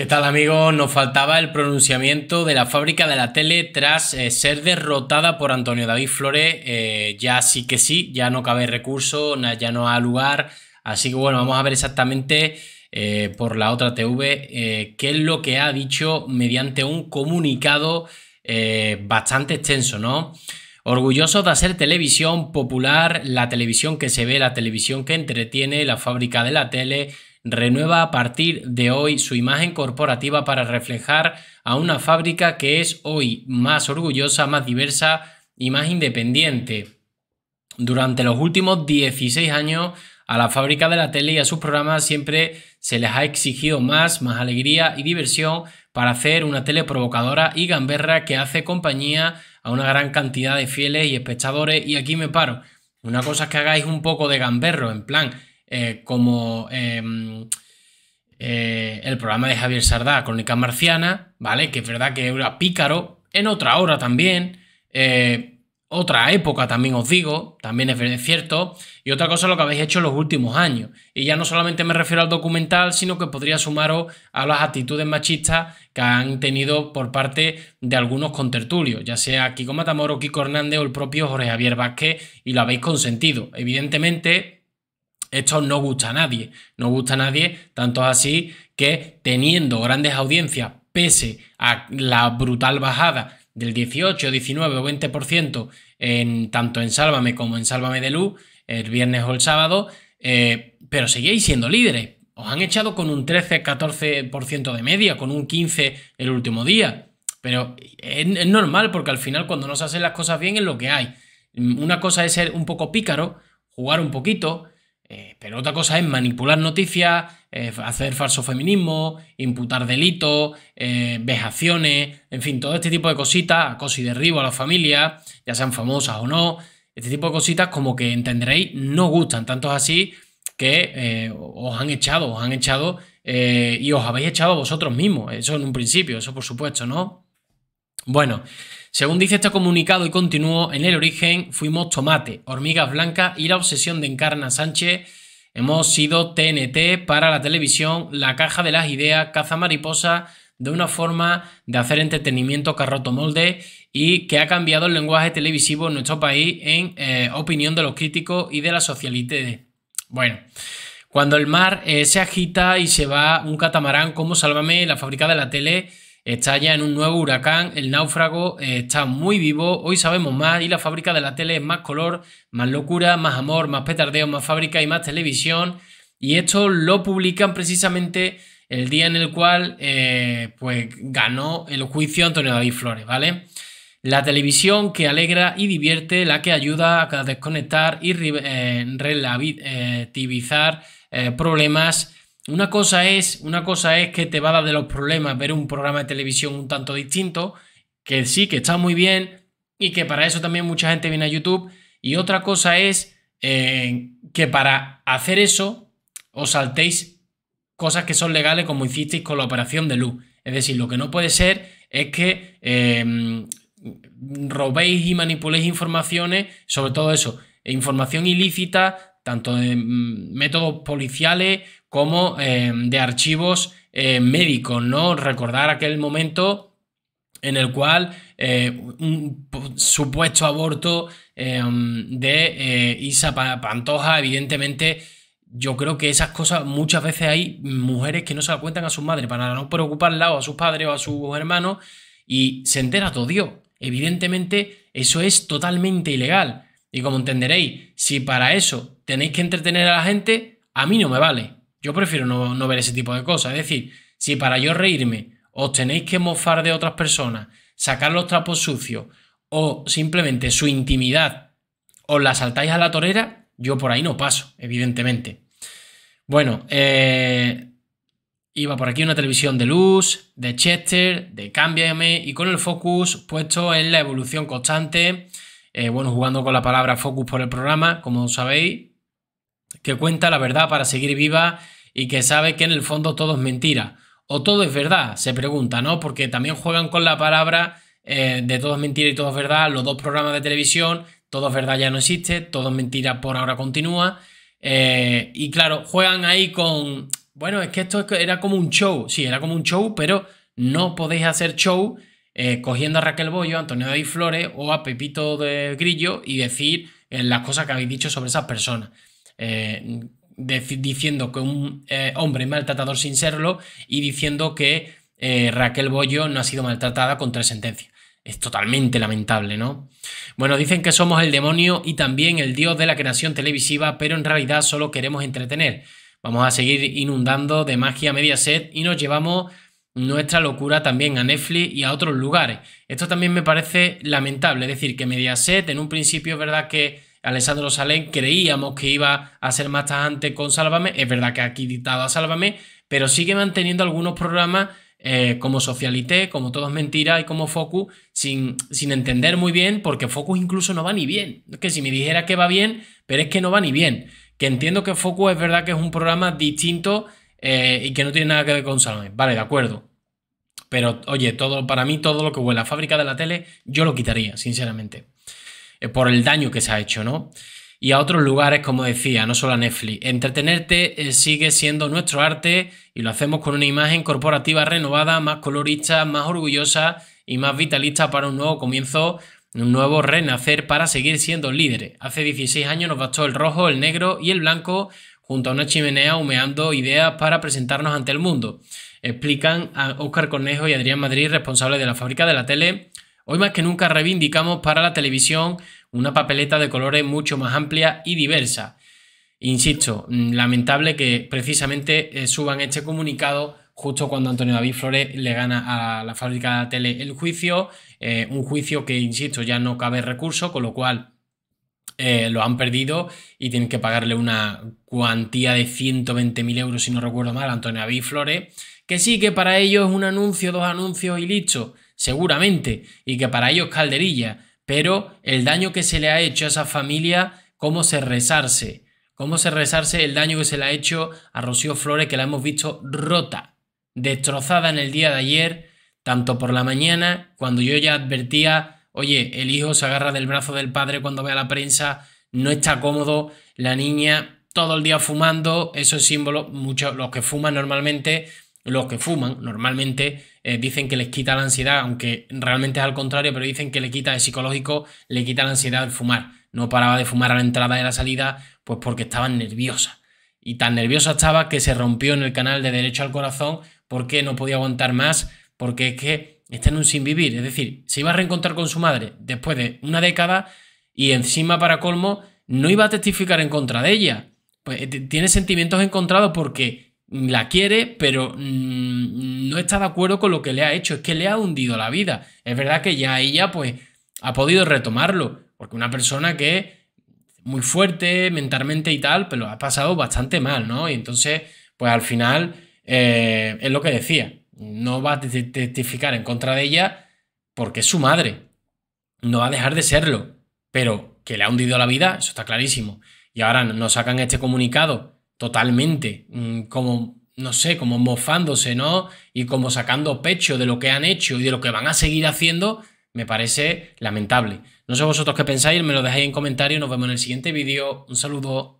¿Qué tal amigos? Nos faltaba el pronunciamiento de la fábrica de la tele tras eh, ser derrotada por Antonio David Flores. Eh, ya sí que sí, ya no cabe recurso, ya no ha lugar. Así que bueno, vamos a ver exactamente eh, por la otra TV qué es lo que ha dicho mediante un comunicado bastante extenso, ¿no? Orgullosos de hacer televisión popular, la televisión que se ve, la televisión que entretiene, la fábrica de la tele, renueva a partir de hoy su imagen corporativa para reflejar a una fábrica que es hoy más orgullosa, más diversa y más independiente. Durante los últimos 16 años a la fábrica de la tele y a sus programas siempre se les ha exigido más, más alegría y diversión para hacer una tele provocadora y gamberra que hace compañía a una gran cantidad de fieles y espectadores y aquí me paro. Una cosa es que hagáis un poco de gamberro, en plan, eh, como em, eh, el programa de Javier Sardá, Crónica Marciana, ¿vale? Que es verdad que era pícaro, en otra hora también, eh, otra época también os digo, también es cierto, y otra cosa lo que habéis hecho en los últimos años. Y ya no solamente me refiero al documental, sino que podría sumaros a las actitudes machistas que han tenido por parte de algunos contertulios, ya sea Kiko Matamoro, Kiko Hernández o el propio Jorge Javier Vázquez, y lo habéis consentido. Evidentemente, esto no gusta a nadie, no gusta a nadie, tanto así que teniendo grandes audiencias, pese a la brutal bajada del 18, 19 o 20% en, tanto en Sálvame como en Sálvame de Luz, el viernes o el sábado, eh, pero seguíais siendo líderes. Os han echado con un 13-14% de media, con un 15% el último día. Pero es, es normal porque al final cuando no se hacen las cosas bien es lo que hay. Una cosa es ser un poco pícaro, jugar un poquito, eh, pero otra cosa es manipular noticias, eh, hacer falso feminismo, imputar delitos, eh, vejaciones, en fin, todo este tipo de cositas, acoso y derribo a las familias, ya sean famosas o no, este tipo de cositas como que entenderéis no gustan, tantos así que os han echado, os han echado y os habéis echado a vosotros mismos, eso en un principio, eso por supuesto, ¿no? Bueno, según dice este comunicado y continuó, en el origen fuimos tomate, hormigas blancas y la obsesión de Encarna Sánchez. Hemos sido TNT para la televisión, la caja de las ideas, caza mariposa, de una forma de hacer entretenimiento carroto molde y que ha cambiado el lenguaje televisivo en nuestro país en eh, opinión de los críticos y de la socialité. Bueno, cuando el mar eh, se agita y se va un catamarán como Sálvame, la fábrica de la tele, Está ya en un nuevo huracán, el náufrago eh, está muy vivo, hoy sabemos más y la fábrica de la tele es más color, más locura, más amor, más petardeo, más fábrica y más televisión. Y esto lo publican precisamente el día en el cual eh, pues, ganó el juicio Antonio David Flores, ¿vale? La televisión que alegra y divierte, la que ayuda a desconectar y eh, relativizar problemas una cosa es, una cosa es que te va a dar de los problemas ver un programa de televisión un tanto distinto, que sí, que está muy bien y que para eso también mucha gente viene a YouTube. Y otra cosa es eh, que para hacer eso os saltéis cosas que son legales como hicisteis con la operación de luz. Es decir, lo que no puede ser es que eh, robéis y manipuléis informaciones, sobre todo eso, e información ilícita, tanto de mm, métodos policiales como em, de archivos em, médicos, ¿no? Recordar aquel momento en el cual eh, un supuesto aborto em, de eh, Isa Pantoja, evidentemente, yo creo que esas cosas muchas veces hay mujeres que no se las cuentan a sus madres para no preocuparla o a sus padres o a sus hermanos y se entera todo Dios. Evidentemente, eso es totalmente ilegal. Y como entenderéis, si para eso tenéis que entretener a la gente, a mí no me vale. Yo prefiero no, ver ese tipo de cosas. Es decir, si para yo reírme os tenéis que mofar de otras personas, sacar los trapos sucios o simplemente su intimidad os la saltáis a la torera, yo por ahí no paso, evidentemente. Bueno, eh, iba por aquí una televisión de luz, de Chester, de Cámbiame y con el focus puesto en la evolución constante. Eh, bueno, jugando con la palabra focus por el programa, como sabéis, que cuenta la verdad para seguir viva y que sabe que en el fondo todo es mentira. O todo es verdad, se pregunta, ¿no? Porque también juegan con la palabra eh, de todo es mentira y todo es verdad, los dos programas de televisión, todo es verdad ya no existe, todo es mentira por ahora continúa. Eh, y claro, juegan ahí con, bueno, es que esto era como un show, sí, era como un show, pero no podéis hacer show eh, cogiendo a Raquel Bollo, a Antonio David Flores o a Pepito de Grillo y decir las cosas que habéis dicho sobre esas personas. Eh, diciendo que un eh, hombre maltratador sin serlo y diciendo que eh, Raquel Bollo no ha sido maltratada con tres sentencias. Es totalmente lamentable, ¿no? Bueno, dicen que somos el demonio y también el dios de la creación televisiva, pero en realidad solo queremos entretener. Vamos a seguir inundando de magia Mediaset y nos llevamos nuestra locura también a Netflix y a otros lugares. Esto también me parece lamentable, es decir, que Mediaset en un principio es verdad que Alessandro Salén creíamos que iba a ser más tajante con Sálvame. Es verdad que ha quitado a Sálvame, pero sigue manteniendo algunos programas eh, como Socialité, como Todos Mentira y como Focus, sin, sin entender muy bien, porque Focus incluso no va ni bien. que si me dijera que va bien, pero es que no va ni bien. Que entiendo que Focus es verdad que es un programa distinto eh, y que no tiene nada que ver con Sálvame. Vale, de acuerdo. Pero oye, todo, para mí todo lo que huele a fábrica de la tele, yo lo quitaría, sinceramente. Eh, por el daño que se ha hecho, ¿no? Y a otros lugares, como decía, no solo a Netflix. Entretenerte eh, sigue siendo nuestro arte y lo hacemos con una imagen corporativa renovada, más colorista, más orgullosa y más vitalista para un nuevo comienzo, un nuevo renacer para seguir siendo líderes. Hace 16 años nos bastó el rojo, el negro y el blanco junto a una chimenea humeando ideas para presentarnos ante el mundo. Explican a Óscar Cornejo y Adrián Madrid, responsables de la fábrica de la tele, Hoy más que nunca reivindicamos para la televisión una papeleta de colores mucho más amplia y diversa. Insisto, mm, lamentable que precisamente eh, suban este comunicado justo cuando Antonio David Flores le gana a la fábrica de la tele el juicio, eh, un juicio que, insisto, ya no cabe recurso, con lo cual eh, lo han perdido y tienen que pagarle una cuantía de 120.000 euros, si no recuerdo mal, a Antonio David Flores, que sí que para ellos es un anuncio, dos anuncios y listo seguramente, y que para ellos calderilla, pero el daño que se le ha hecho a esa familia, cómo se rezarse, cómo se rezarse el daño que se le ha hecho a Rocío Flores, que la hemos visto rota, destrozada en el día de ayer, tanto por la mañana, cuando yo ya advertía, oye, el hijo se agarra del brazo del padre cuando ve a la prensa, no está cómodo, la niña todo el día fumando, eso es símbolo muchos los que fuman normalmente los que fuman normalmente eh, dicen que les quita la ansiedad, aunque realmente es al contrario, pero dicen que le quita es psicológico, le quita la ansiedad el fumar. No paraba de fumar a la entrada y a la salida, pues porque estaban nerviosa. Y tan nerviosa estaba que se rompió en el canal de derecho al corazón porque no podía aguantar más, porque es que está en un sin vivir. Es decir, se iba a reencontrar con su madre después de una década y encima para colmo no iba a testificar en contra de ella. Pues eh, tiene sentimientos encontrados porque la quiere, pero mm, no está de acuerdo con lo que le ha hecho, es que le ha hundido la vida. Es verdad que ya ella pues ha podido retomarlo, porque una persona que es muy fuerte mentalmente y tal, pero pues, ha pasado bastante mal, ¿no? Y entonces, pues al final eh, es lo que decía, no va a testificar en contra de ella porque es su madre, no va a dejar de serlo, pero que le ha hundido la vida, eso está clarísimo. Y ahora nos sacan este comunicado totalmente, mm, como, no sé, como mofándose, ¿no? Y como sacando pecho de lo que han hecho y de lo que van a seguir haciendo, me parece lamentable. No sé vosotros qué pensáis, me lo dejáis en comentarios, nos vemos en el siguiente vídeo, un saludo.